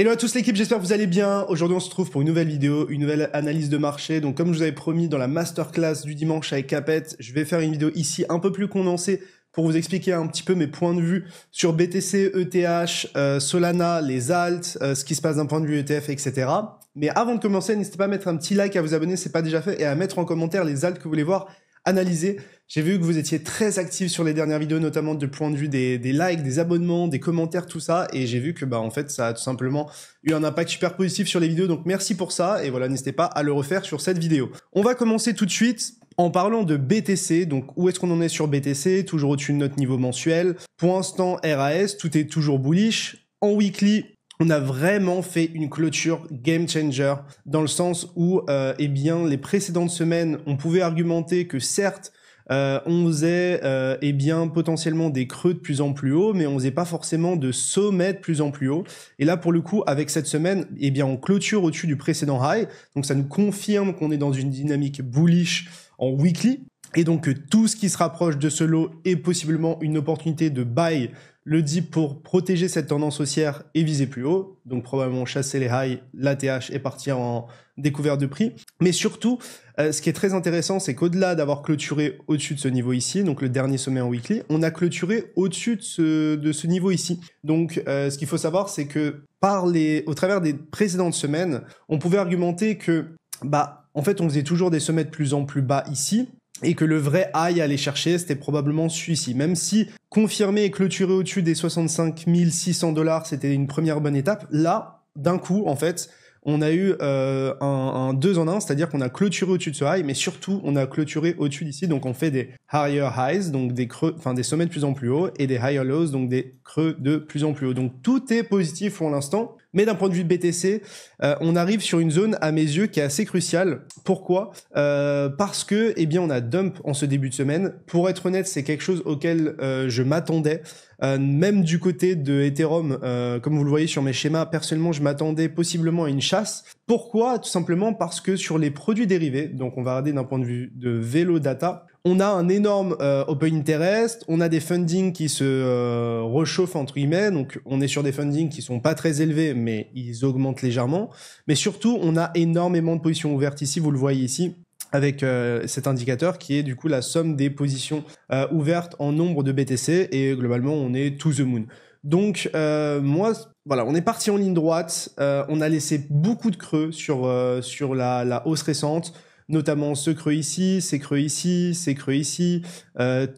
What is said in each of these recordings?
Hello à tous l'équipe, j'espère que vous allez bien. Aujourd'hui on se trouve pour une nouvelle vidéo, une nouvelle analyse de marché. Donc comme je vous avais promis dans la masterclass du dimanche avec Capet, je vais faire une vidéo ici un peu plus condensée pour vous expliquer un petit peu mes points de vue sur BTC, ETH, euh, Solana, les alts, euh, ce qui se passe d'un point de vue ETF, etc. Mais avant de commencer, n'hésitez pas à mettre un petit like, à vous abonner, si c'est pas déjà fait, et à mettre en commentaire les alt que vous voulez voir analyser. J'ai vu que vous étiez très actifs sur les dernières vidéos, notamment du point de vue des, likes, des abonnements, des commentaires, tout ça. Et j'ai vu que, bah, en fait, ça a tout simplement eu un impact super positif sur les vidéos. Donc, merci pour ça. Et voilà, n'hésitez pas à le refaire sur cette vidéo. On va commencer tout de suite en parlant de BTC, donc où est-ce qu'on en est sur BTC Toujours au-dessus de notre niveau mensuel. Pour l'instant, RAS, tout est toujours bullish. En weekly, on a vraiment fait une clôture game changer dans le sens où, euh, eh bien, les précédentes semaines, on pouvait argumenter que certes, euh, on faisait euh, eh bien potentiellement des creux de plus en plus haut, mais on faisait pas forcément de sommets de plus en plus haut. Et là, pour le coup, avec cette semaine, eh bien, on clôture au-dessus du précédent high, donc ça nous confirme qu'on est dans une dynamique bullish en weekly, et donc euh, tout ce qui se rapproche de ce lot est possiblement une opportunité de buy le dip pour protéger cette tendance haussière et viser plus haut. Donc probablement chasser les highs, l'ATH et partir en découverte de prix. Mais surtout, euh, ce qui est très intéressant, c'est qu'au-delà d'avoir clôturé au-dessus de ce niveau ici, donc le dernier sommet en weekly, on a clôturé au-dessus de ce, de ce, niveau ici. Donc euh, ce qu'il faut savoir, c'est que par les, au travers des précédentes semaines, on pouvait argumenter que bah, en fait, on faisait toujours des sommets de plus en plus bas ici, et que le vrai high à aller chercher, c'était probablement celui-ci. Même si confirmer et clôturer au-dessus des 65 600 dollars, c'était une première bonne étape, là, d'un coup, en fait, on a eu euh, un, un, deux en un, c'est-à-dire qu'on a clôturé au-dessus de ce high, mais surtout on a clôturé au-dessus d'ici, donc on fait des higher highs, donc des creux, enfin des sommets de plus en plus haut, et des higher lows, donc des creux de plus en plus haut. Donc tout est positif pour l'instant, mais d'un point de vue de BTC, euh, on arrive sur une zone à mes yeux qui est assez cruciale. Pourquoi euh, Parce que eh bien on a dump en ce début de semaine. Pour être honnête, c'est quelque chose auquel je m'attendais. Euh, même du côté de Ethereum, euh, comme vous le voyez sur mes schémas, personnellement, je m'attendais possiblement à une chasse. Pourquoi Tout simplement parce que sur les produits dérivés, donc on va regarder d'un point de vue de vélo data, on a un énorme euh, open interest, on a des fundings qui se rechauffent », entre guillemets, donc on est sur des fundings qui sont pas très élevés, mais ils augmentent légèrement. Mais surtout, on a énormément de positions ouvertes ici, vous le voyez ici, avec euh, cet indicateur qui est du coup la somme des positions euh, ouvertes en nombre de BTC et globalement on est to the moon. Donc euh, moi voilà, on est parti en ligne droite, on a laissé beaucoup de creux sur sur la, la, hausse récente, notamment ce creux ici, ces creux ici, ces creux ici,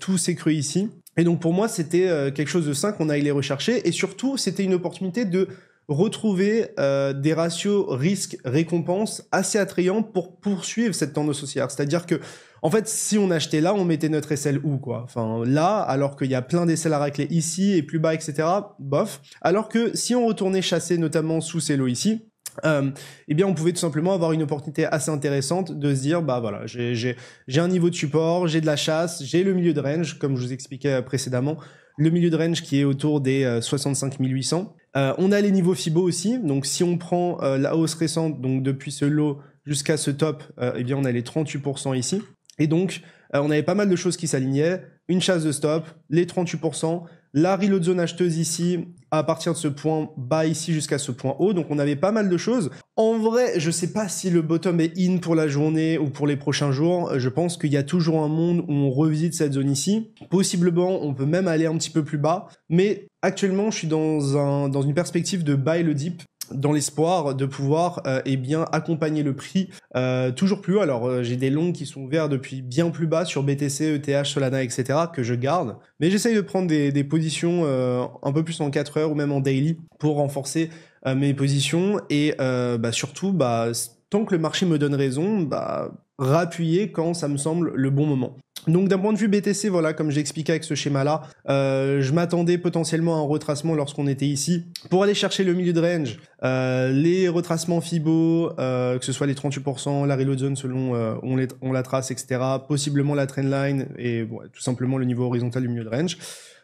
tous ces creux ici. Et donc pour moi, c'était quelque chose de sain qu'on aille les rechercher et surtout, c'était une opportunité de retrouver euh, des ratios risque-récompense assez attrayants pour poursuivre cette tendance haussière. C'est-à-dire que, en fait, si on achetait là, on mettait notre SL où, quoi Enfin, là, alors qu'il y a plein d'SL à racler ici et plus bas, etc., bof. Alors que si on retournait chasser notamment sous ces lots ici, euh, eh bien, on pouvait tout simplement avoir une opportunité assez intéressante de se dire, bah voilà, j'ai un niveau de support, j'ai de la chasse, j'ai le milieu de range, comme je vous expliquais précédemment, le milieu de range qui est autour des 65 euh, 800. Euh, on a les niveaux FIBO aussi. Donc, si on prend euh, la hausse récente, donc depuis ce lot jusqu'à ce top, euh, eh bien, on a les 38% ici. Et donc, on avait pas mal de choses qui s'alignaient. Une chasse de stop, les 38%, la reload zone acheteuse ici, à partir de ce point bas ici jusqu'à ce point haut. Donc on avait pas mal de choses. En vrai, je sais pas si le bottom est in pour la journée ou pour les prochains jours. Je pense qu'il y a toujours un monde où on revisite cette zone ici. Possiblement, on peut même aller un petit peu plus bas. Mais actuellement, je suis dans, un, dans une perspective de buy le dip dans l'espoir de pouvoir et euh, eh bien accompagner le prix euh, toujours plus haut. Alors euh, j'ai des longues qui sont ouverts depuis bien plus bas sur BTC, ETH, Solana, etc. que je garde, mais j'essaye de prendre des, positions un peu plus en 4 heures ou même en daily pour renforcer mes positions et bah, surtout bah, tant que le marché me donne raison, bah, rappuyer quand ça me semble le bon moment. Donc d'un point de vue BTC, voilà, comme j'expliquais avec ce schéma-là, euh, je m'attendais potentiellement à un retracement lorsqu'on était ici. Pour aller chercher le milieu de range, euh, les retracements FIBO, euh, que ce soit les 38%, la reload zone selon on, on, la trace, etc. Possiblement la trendline et tout simplement le niveau horizontal du milieu de range.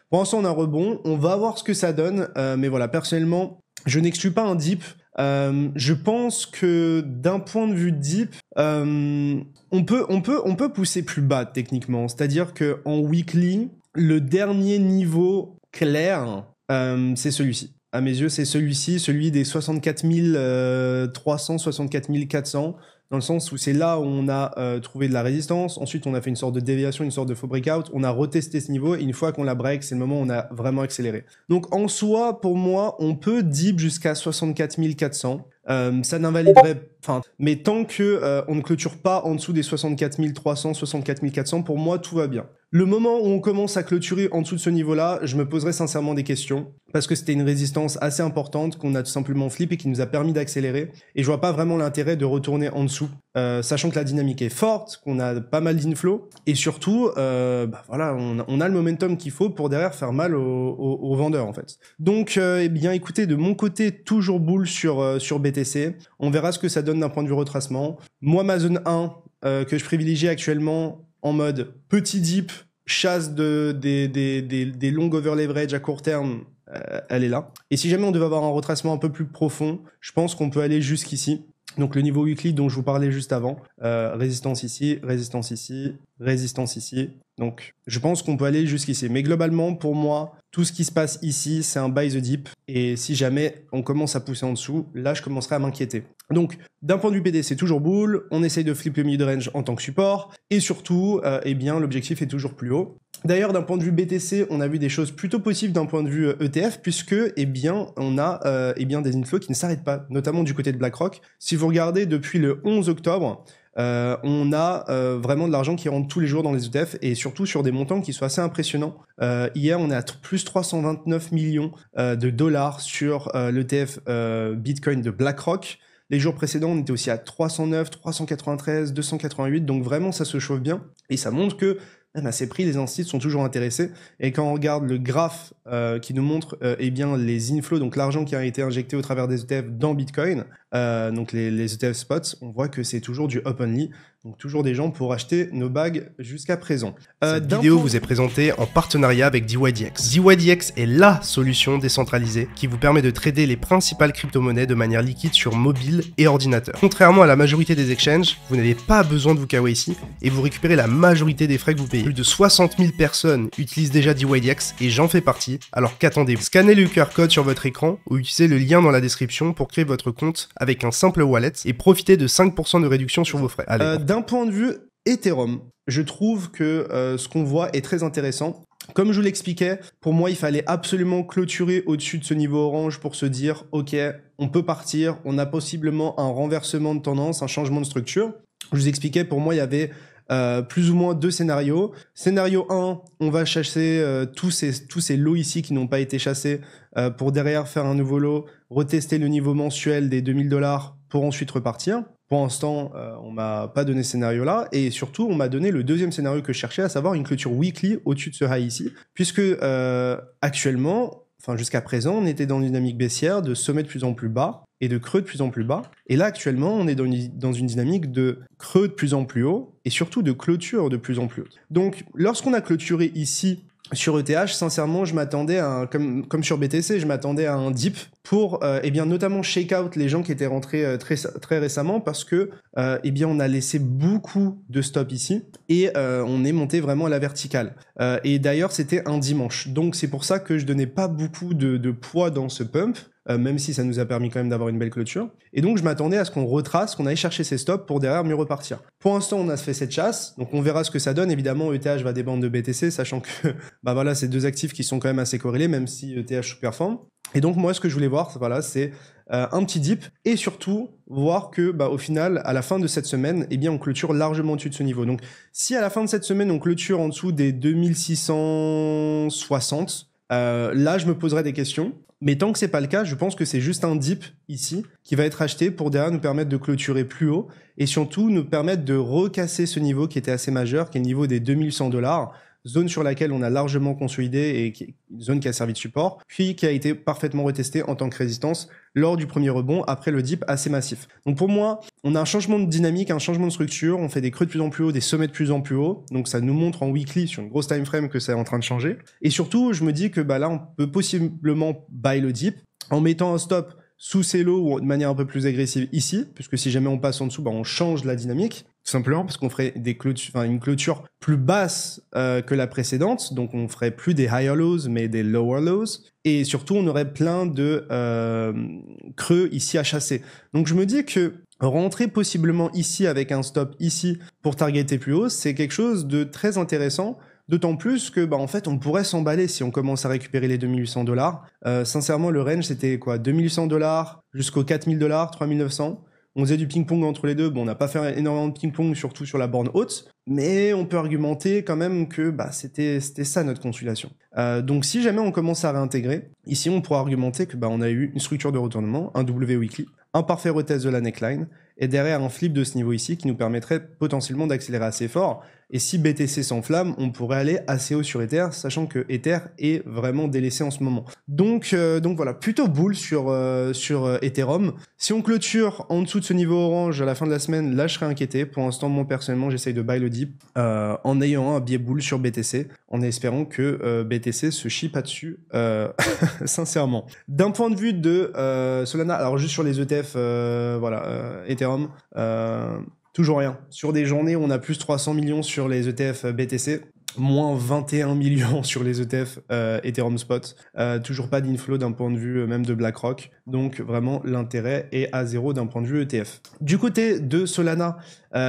Pour l'instant, on a un rebond. On va voir ce que ça donne. mais voilà, personnellement, je n'exclus pas un dip euh, je pense que d'un point de vue deep, euh, on, peut, on, peut, on peut pousser plus bas techniquement. C'est-à-dire que weekly, le dernier niveau clair, euh, c'est celui-ci. À mes yeux, c'est celui-ci, celui des 64 300, 64 400 dans le sens où c'est là où on a euh, trouvé de la résistance, ensuite on a fait une sorte de déviation, une sorte de faux breakout, on a retesté ce niveau, et une fois qu'on la break, c'est le moment où on a vraiment accéléré. Donc en soi, pour moi, on peut dip jusqu'à 64 400, euh, ça n'invaliderait, enfin, mais tant que euh, on ne clôture pas en dessous des 64 300, 64 400, pour moi tout va bien. Le moment où on commence à clôturer en dessous de ce niveau-là, je me poserai sincèrement des questions, parce que c'était une résistance assez importante qu'on a tout simplement flip et qui nous a permis d'accélérer, et je vois pas vraiment l'intérêt de retourner en dessous, euh, sachant que la dynamique est forte, qu'on a pas mal d'inflow, et surtout, euh, bah voilà, on, a le momentum qu'il faut pour derrière faire mal aux, vendeurs en fait. Donc, euh, eh bien, écoutez, de mon côté, toujours boule sur, sur BTC, on verra ce que ça donne d'un point de vue retracement. Moi, ma zone 1, que je privilégie actuellement, en mode petit dip, chasse de, des, des, des, longs over leverage à court terme, euh, elle est là. Et si jamais on devait avoir un retracement un peu plus profond, je pense qu'on peut aller jusqu'ici. Donc le niveau weekly dont je vous parlais juste avant, euh, résistance ici, résistance ici, résistance ici. Donc je pense qu'on peut aller jusqu'ici. Mais globalement, pour moi, tout ce qui se passe ici, c'est un buy the dip. Et si jamais on commence à pousser en dessous, là, je commencerai à m'inquiéter. Donc, d'un point de vue PD, c'est toujours boule, on essaye de flipper le mid range en tant que support, et surtout, euh, eh bien, l'objectif est toujours plus haut. D'ailleurs, d'un point de vue BTC, on a vu des choses plutôt possibles d'un point de vue ETF, euh, e puisque, eh bien, on a euh, eh bien, des inflows qui ne s'arrêtent pas, notamment du côté de BlackRock. Si vous regardez depuis le 11 octobre, on a vraiment de l'argent qui rentre tous les jours dans les ETF et surtout sur des montants qui sont assez impressionnants. hier, on est à plus 329 millions de dollars sur l'ETF Bitcoin de BlackRock. Les jours précédents, on était aussi à 309, 393, 288, donc vraiment ça se chauffe bien et ça montre que même eh à ben, ces prix, les instituts sont toujours intéressés. Et quand on regarde le graphe euh, qui nous montre euh, eh bien, les inflows, donc l'argent qui a été injecté au travers des ETF dans Bitcoin, euh, donc les, les ETF spots, on voit que c'est toujours du openly. Donc toujours des gens pour acheter nos bagues jusqu'à présent. Euh, Cette vidéo vous est présentée en partenariat avec DYDX. DYDX est LA solution décentralisée qui vous permet de trader les principales crypto-monnaies de manière liquide sur mobile et ordinateur. Contrairement à la majorité des exchanges, vous n'avez pas besoin de vous ici et vous récupérez la majorité des frais que vous payez. Plus de 60 000 personnes utilisent déjà DYDX et j'en fais partie, alors qu'attendez-vous Scannez le QR code sur votre écran ou utilisez le lien dans la description pour créer votre compte avec un simple wallet et profitez de 5% de réduction sur vos frais. Allez, euh, d'un point de vue Ethereum, je trouve que euh, ce qu'on voit est très intéressant. Comme je vous l'expliquais, pour moi, il fallait absolument clôturer au-dessus de ce niveau orange pour se dire, OK, on peut partir, on a possiblement un renversement de tendance, un changement de structure. Je vous expliquais, pour moi, il y avait euh, plus ou moins deux scénarios. Scénario 1, on va chasser euh, tous, ces, tous ces lots ici qui n'ont pas été chassés pour derrière faire un nouveau lot, retester le niveau mensuel des 2000 dollars pour ensuite repartir. Pour l'instant, euh, on m'a pas donné ce scénario-là, et surtout, on m'a donné le deuxième scénario que je cherchais, à savoir une clôture weekly au-dessus de ce high ici, puisque euh, actuellement, enfin jusqu'à présent, on était dans une dynamique baissière de sommet de plus en plus bas et de creux de plus en plus bas. Et là, actuellement, on est dans une, dans une dynamique de creux de plus en plus haut et surtout de clôture de plus en plus haute. Donc, lorsqu'on a clôturé ici sur ETH, sincèrement, je m'attendais à un, comme, comme sur BTC, je m'attendais à un dip pour euh, eh bien notamment shake out les gens qui étaient rentrés euh, très, très récemment parce que euh, eh bien on a laissé beaucoup de stops ici et on est monté vraiment à la verticale et d'ailleurs c'était un dimanche donc c'est pour ça que je donnais pas beaucoup de, poids dans ce pump même si ça nous a permis quand même d'avoir une belle clôture. Et donc je m'attendais à ce qu'on retrace, qu'on aille chercher ces stops pour derrière mieux repartir. Pour l'instant, on a fait cette chasse, donc on verra ce que ça donne. Évidemment, ETH va des bandes de BTC, sachant que bah voilà, c'est deux actifs qui sont quand même assez corrélés, même si ETH sous-performe. Et donc moi, ce que je voulais voir, voilà, c'est euh, un petit dip et surtout voir que, bah, au final, à la fin de cette semaine, eh bien, on clôture largement au-dessus de ce niveau. Donc, si à la fin de cette semaine, on clôture en dessous des 2660, euh, là, je me poserai des questions. Mais tant que c'est pas le cas, je pense que c'est juste un dip ici qui va être acheté pour derrière nous permettre de clôturer plus haut et surtout nous permettre de recasser ce niveau qui était assez majeur, qui est le niveau des 2100 dollars zone sur laquelle on a largement consolidé et qui, une zone qui a servi de support, puis qui a été parfaitement retestée en tant que résistance lors du premier rebond après le dip assez massif. Donc pour moi, on a un changement de dynamique, un changement de structure, on fait des creux de plus en plus haut, des sommets de plus en plus haut, donc ça nous montre en weekly sur une grosse time frame que c'est en train de changer. Et surtout, je me dis que bah là, on peut possiblement buy le dip en mettant un stop sous ces lots ou de manière un peu plus agressive ici, puisque si jamais on passe en dessous, bah on change la dynamique simplement parce qu'on ferait des clôtures, une clôture plus basse euh, que la précédente, donc on ferait plus des higher lows mais des lower lows, et surtout on aurait plein de euh, creux ici à chasser. Donc je me dis que rentrer possiblement ici avec un stop ici pour targeter plus haut, c'est quelque chose de très intéressant. D'autant plus que, bah, en fait, on pourrait s'emballer si on commence à récupérer les 2800 dollars. Euh, sincèrement, le range, c'était quoi 2800 dollars jusqu'aux 4000 dollars, 3900. On faisait du ping-pong entre les deux. Bon, on n'a pas fait énormément de ping-pong, surtout sur la borne haute, mais on peut argumenter quand même que bah, c'était ça notre consultation. Euh, donc, si jamais on commence à réintégrer, ici on pourra argumenter que bah, on a eu une structure de retournement, un W weekly, un parfait retest de la neckline, et derrière un flip de ce niveau ici qui nous permettrait potentiellement d'accélérer assez fort. Et si BTC s'enflamme, on pourrait aller assez haut sur Ether, sachant que Ether est vraiment délaissé en ce moment. Donc, euh, donc voilà, plutôt boule sur, euh, sur euh, Ethereum. Si on clôture en dessous de ce niveau orange à la fin de la semaine, là je serais inquiété. Pour l'instant, moi personnellement, j'essaye de buy le dip en ayant un biais boule sur BTC, en espérant que BTC se chie pas dessus, sincèrement. D'un point de vue de Solana, alors juste sur les ETF, voilà, Ethereum, euh, toujours rien. Sur des journées, on a plus 300 millions sur les ETF euh, BTC moins 21 millions sur les ETF euh, Ethereum Spot. toujours pas d'inflow d'un point de vue même de BlackRock. Donc vraiment l'intérêt est à zéro d'un point de vue ETF. Du côté de Solana,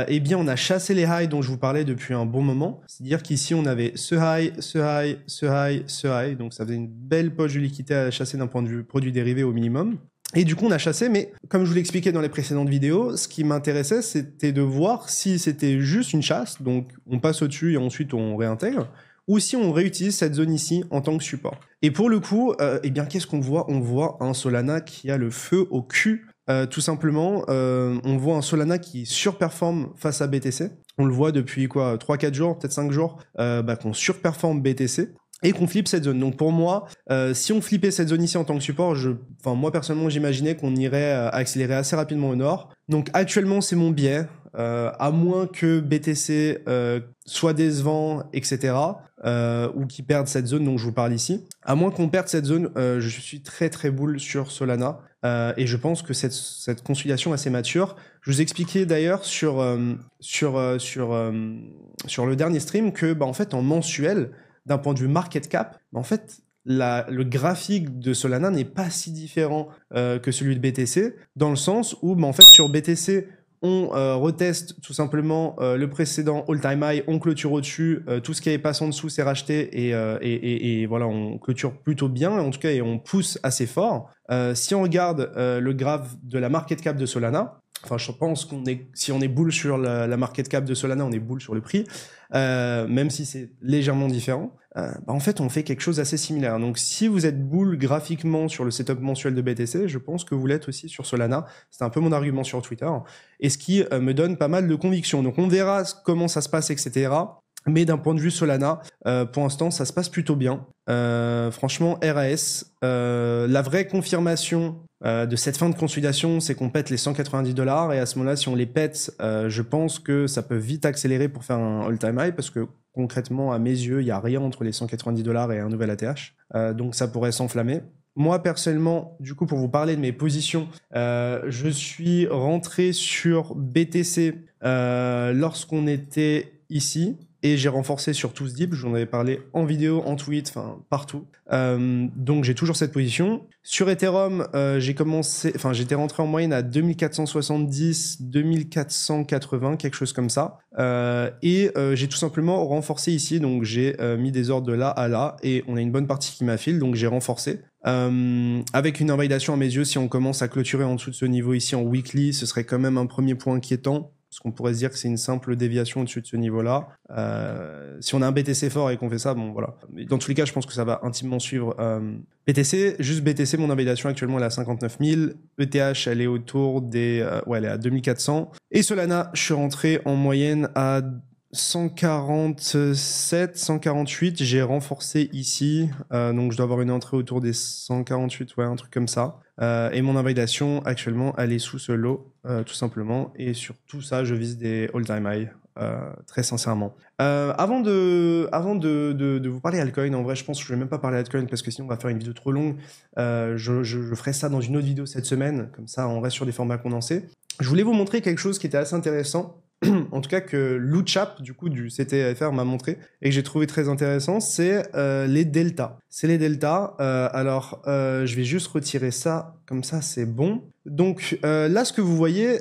eh bien on a chassé les highs dont je vous parlais depuis un bon moment. C'est-à-dire qu'ici on avait ce high, ce high, ce high, ce high. Donc ça faisait une belle poche de liquidité à chasser d'un point de vue produit dérivé au minimum. Et du coup, on a chassé, mais comme je vous l'expliquais dans les précédentes vidéos, ce qui m'intéressait, c'était de voir si c'était juste une chasse, donc on passe au-dessus et ensuite on réintègre, ou si on réutilise cette zone ici en tant que support. Et pour le coup, euh, eh bien, qu'est-ce qu'on voit On voit un Solana qui a le feu au cul. Euh, tout simplement, euh, on voit un Solana qui surperforme face à BTC. On le voit depuis quoi 3-4 jours, peut-être 5 jours, bah, qu'on surperforme BTC et qu'on flippe cette zone. Donc pour moi, euh, si on flippait cette zone ici en tant que support, je, enfin moi personnellement, j'imaginais qu'on irait euh, accélérer assez rapidement au nord. Donc actuellement, c'est mon biais. Euh, à moins que BTC soit décevant, etc., ou qu'il perdent cette zone dont je vous parle ici. À moins qu'on perde cette zone, je suis très très boule sur Solana et je pense que cette, cette conciliation assez mature. Je vous expliquais d'ailleurs sur sur sur sur le dernier stream que bah en fait en mensuel d'un point de vue market cap, en fait, le graphique de Solana n'est pas si différent euh, que celui de BTC, dans le sens où, bah, en fait, sur BTC, on euh, reteste tout simplement euh, le précédent all-time high, on clôture au-dessus, tout ce qui est passé en dessous s'est racheté et, voilà, on clôture plutôt bien, en tout cas, et on pousse assez fort. si on regarde le graphe de la market cap de Solana, Enfin, je pense qu'on est, si on est bull sur la, market cap de Solana, on est bull sur le prix, euh, même si c'est légèrement différent. Euh, bah en fait, on fait quelque chose assez similaire. Donc, si vous êtes bull graphiquement sur le setup mensuel de BTC, je pense que vous l'êtes aussi sur Solana. C'est un peu mon argument sur Twitter, et ce qui euh, me donne pas mal de conviction. Donc, on verra comment ça se passe, etc. Mais d'un point de vue Solana, euh, pour l'instant, ça se passe plutôt bien. Euh, franchement, RAS, euh, la vraie confirmation euh, de cette fin de consolidation, c'est qu'on pète les 190 dollars. Et à ce moment-là, si on les pète, euh, je pense que ça peut vite accélérer pour faire un all-time high parce que concrètement, à mes yeux, il n'y a rien entre les 190 dollars et un nouvel ATH. Euh, donc ça pourrait s'enflammer. Moi, personnellement, du coup, pour vous parler de mes positions, je suis rentré sur BTC lorsqu'on était ici. Et j'ai renforcé sur tous deep, j'en avais parlé en vidéo, en tweet, enfin partout. Euh, donc j'ai toujours cette position. Sur Ethereum, euh, j'ai commencé, enfin j'étais rentré en moyenne à 2470, 2480, quelque chose comme ça. Euh, et j'ai tout simplement renforcé ici, donc j'ai mis des ordres de là à là, et on a une bonne partie qui m'affile, donc j'ai renforcé. avec une invalidation à mes yeux, si on commence à clôturer en dessous de ce niveau ici en weekly, ce serait quand même un premier point inquiétant ce qu'on pourrait se dire que c'est une simple déviation au-dessus de ce niveau-là. Euh, si on a un BTC fort et qu'on fait ça, bon voilà. Mais dans tous les cas, je pense que ça va intimement suivre. Euh, BTC, juste BTC, mon invalidation actuellement elle est à 59 000. ETH, elle est autour des, euh, ouais, elle est à 2400. Et Solana, je suis rentré en moyenne à 147, 148, j'ai renforcé ici. Euh, donc je dois avoir une entrée autour des 148, ouais, un truc comme ça. Euh, et mon invalidation actuellement, elle est sous ce lot, euh, tout simplement. Et sur tout ça, je vise des all-time high. très sincèrement. avant de, avant de, vous parler altcoin, en vrai, je pense que je vais même pas parler altcoin parce que sinon on va faire une vidéo trop longue. Je, je ferai ça dans une autre vidéo cette semaine, comme ça on reste sur des formats condensés. Je voulais vous montrer quelque chose qui était assez intéressant. en tout cas que l'UChap du coup, du CTFR m'a montré et que j'ai trouvé très intéressant, c'est euh, les deltas. C'est les deltas. Euh, alors, euh, je vais juste retirer ça, comme ça, c'est bon. Donc là, ce que vous voyez,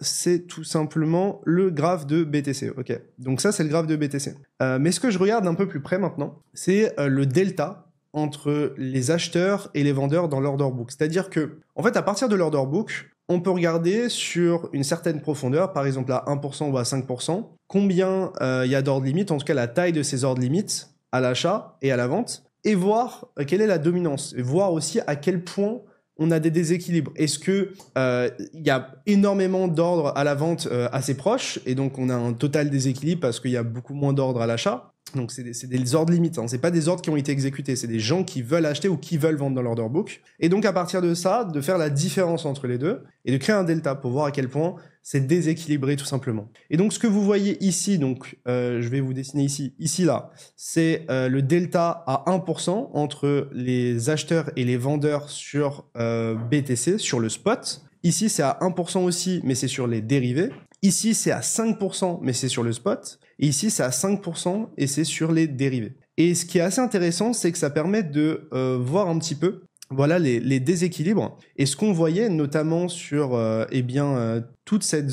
c'est tout simplement le graphe de BTC. Ok. Donc ça, c'est le graphe de BTC. mais ce que je regarde un peu plus près maintenant, c'est le delta entre les acheteurs et les vendeurs dans l'order book. C'est-à-dire que, en fait, à partir de l'order book, on peut regarder sur une certaine profondeur, par exemple à 1% ou à 5%, combien euh, il y a d'ordres limites, en tout cas la taille de ces ordres limites à l'achat et à la vente, et voir euh, quelle est la dominance, et voir aussi à quel point on a des déséquilibres. Est-ce que euh, il y a énormément d'ordres à la vente assez proches et donc on a un total déséquilibre parce qu'il y a beaucoup moins d'ordres à l'achat donc c'est des, ordres limitants, c'est pas des ordres qui ont été exécutés, c'est des gens qui veulent acheter ou qui veulent vendre dans l'order book. Et donc à partir de ça, de faire la différence entre les deux et de créer un delta pour voir à quel point c'est déséquilibré tout simplement. Et donc ce que vous voyez ici, donc euh, je vais vous dessiner ici, ici là, c'est euh, le delta à 1% entre les acheteurs et les vendeurs sur euh, BTC, sur le spot. Ici c'est à 1% aussi, mais c'est sur les dérivés. Ici, c'est à 5%, mais c'est sur le spot. ici, c'est à 5% et c'est sur les dérivés. Et ce qui est assez intéressant, c'est que ça permet de euh, voir un petit peu voilà les, déséquilibres. Et ce qu'on voyait notamment sur euh, eh bien, euh, toute cette,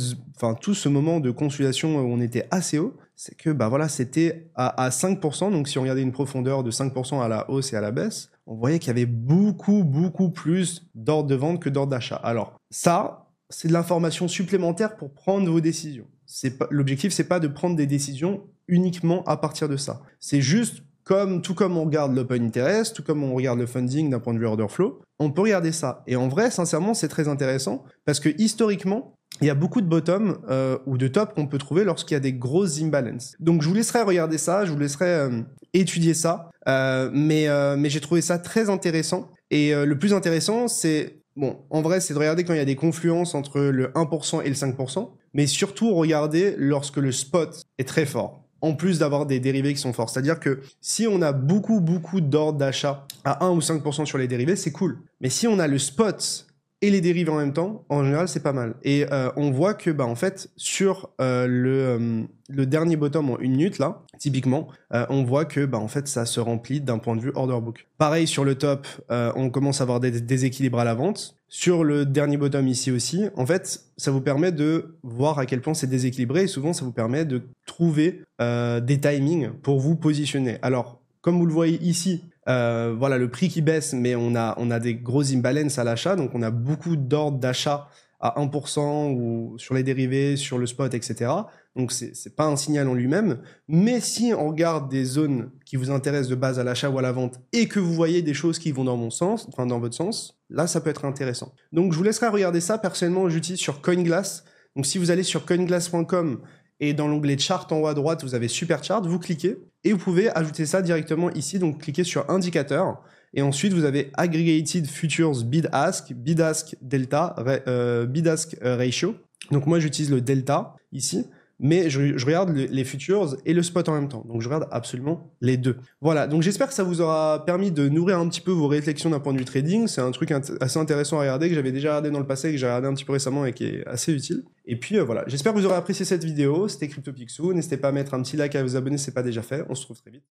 tout ce moment de consolidation où on était assez haut, c'est que bah, voilà, c'était à, à 5%. Donc si on regardait une profondeur de 5% à la hausse et à la baisse, on voyait qu'il y avait beaucoup, beaucoup plus d'ordres de vente que d'ordres d'achat. Alors ça, c'est de l'information supplémentaire pour prendre vos décisions. C'est pas, l'objectif, c'est pas de prendre des décisions uniquement à partir de ça. C'est juste comme, tout comme on regarde l'open interest, tout comme on regarde le funding d'un point de vue order flow, on peut regarder ça. Et en vrai, sincèrement, c'est très intéressant parce que historiquement, il y a beaucoup de bottom euh, ou de top qu'on peut trouver lorsqu'il y a des grosses imbalances. Donc je vous laisserai regarder ça, je vous laisserai euh, étudier ça, euh, mais, mais j'ai trouvé ça très intéressant. Et le plus intéressant, c'est Bon, en vrai, c'est de regarder quand il y a des confluences entre le 1% et le 5%, mais surtout regarder lorsque le spot est très fort, en plus d'avoir des dérivés qui sont forts. C'est-à-dire que si on a beaucoup, beaucoup d'ordres d'achat à 1 ou 5% sur les dérivés, c'est cool. Mais si on a le spot et les dérives en même temps, en général, c'est pas mal. Et euh, on voit que, bah, en fait, sur euh, le, euh, le, dernier bottom en une minute, là, typiquement, on voit que, bah, en fait, ça se remplit d'un point de vue order book. Pareil, sur le top, on commence à avoir des déséquilibres à la vente. Sur le dernier bottom ici aussi, en fait, ça vous permet de voir à quel point c'est déséquilibré et souvent, ça vous permet de trouver des timings pour vous positionner. Alors, comme vous le voyez ici, euh, voilà, le prix qui baisse, mais on a, on a des gros imbalances à l'achat, donc on a beaucoup d'ordres d'achat à 1% ou sur les dérivés, sur le spot, etc. Donc c'est pas un signal en lui-même, mais si on regarde des zones qui vous intéressent de base à l'achat ou à la vente et que vous voyez des choses qui vont dans mon sens, enfin dans votre sens, là ça peut être intéressant. Donc je vous laisserai regarder ça. Personnellement, j'utilise sur CoinGlass. Donc si vous allez sur coinglass.com et dans l'onglet chart en haut à droite, vous avez super chart, vous cliquez et vous pouvez ajouter ça directement ici. Donc cliquez sur indicateur et ensuite vous avez aggregated futures bid ask, bid ask delta, euh, bid ask ratio. Donc moi j'utilise le delta ici mais je, regarde les futures et le spot en même temps. Donc je regarde absolument les deux. Voilà, donc j'espère que ça vous aura permis de nourrir un petit peu vos réflexions d'un point de vue trading. C'est un truc assez intéressant à regarder, que j'avais déjà regardé dans le passé, que j'ai regardé un petit peu récemment et qui est assez utile. Et puis euh, voilà, j'espère que vous aurez apprécié cette vidéo. C'était CryptoPixou. N'hésitez pas à mettre un petit like, à vous abonner si ce n'est pas déjà fait. On se retrouve très vite.